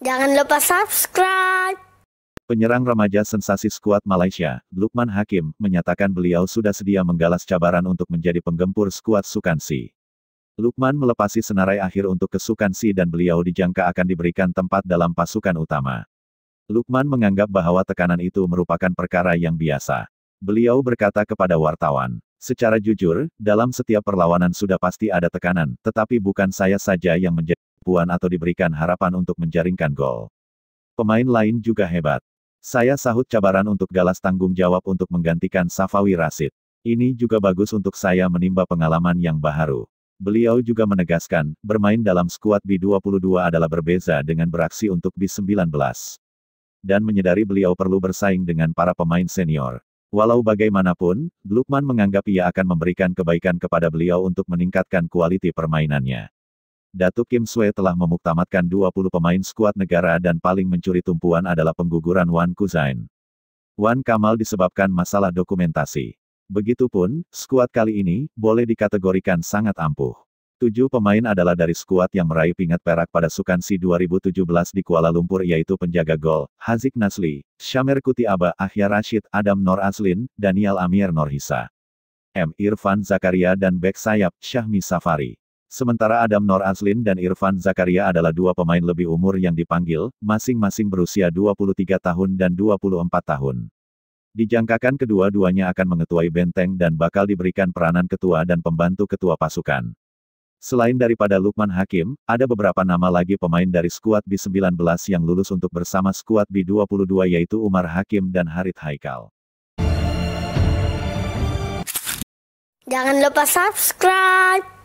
Jangan lupa subscribe. Penyerang remaja sensasi skuad Malaysia, Lukman Hakim, menyatakan beliau sudah sedia menggalas cabaran untuk menjadi penggempur skuad Sukansi. Lukman melepasi senarai akhir untuk kesukansi dan beliau dijangka akan diberikan tempat dalam pasukan utama. Lukman menganggap bahwa tekanan itu merupakan perkara yang biasa. Beliau berkata kepada wartawan, Secara jujur, dalam setiap perlawanan sudah pasti ada tekanan, tetapi bukan saya saja yang menjadi Puan atau diberikan harapan untuk menjaringkan gol. Pemain lain juga hebat. Saya sahut cabaran untuk Galas tanggung jawab untuk menggantikan Safawi Rasid. Ini juga bagus untuk saya menimba pengalaman yang baharu. Beliau juga menegaskan, bermain dalam skuad B22 adalah berbeza dengan beraksi untuk B19. Dan menyadari beliau perlu bersaing dengan para pemain senior. Walau bagaimanapun, Lukman menganggap ia akan memberikan kebaikan kepada beliau untuk meningkatkan kualiti permainannya. Datuk Kim Sue telah memuktamadkan 20 pemain skuad negara dan paling mencuri tumpuan adalah pengguguran Wan Kuzain. Wan Kamal disebabkan masalah dokumentasi. Begitupun, skuad kali ini, boleh dikategorikan sangat ampuh. Tujuh pemain adalah dari skuad yang meraih pingat perak pada Sukansi 2017 di Kuala Lumpur yaitu penjaga gol, Hazik Nasli, Syamir Syamer Aba, Ahya Rashid, Adam Nor Aslin, Daniel Amir Norhisa. M. Irfan Zakaria dan bek sayap, Syahmi Safari. Sementara Adam Nor Aslin dan Irfan Zakaria adalah dua pemain lebih umur yang dipanggil, masing-masing berusia 23 tahun dan 24 tahun. Dijangkakan kedua-duanya akan mengetuai benteng dan bakal diberikan peranan ketua dan pembantu ketua pasukan. Selain daripada Lukman Hakim, ada beberapa nama lagi pemain dari skuad B19 yang lulus untuk bersama skuad B22 yaitu Umar Hakim dan Harit Haikal. Jangan lupa subscribe!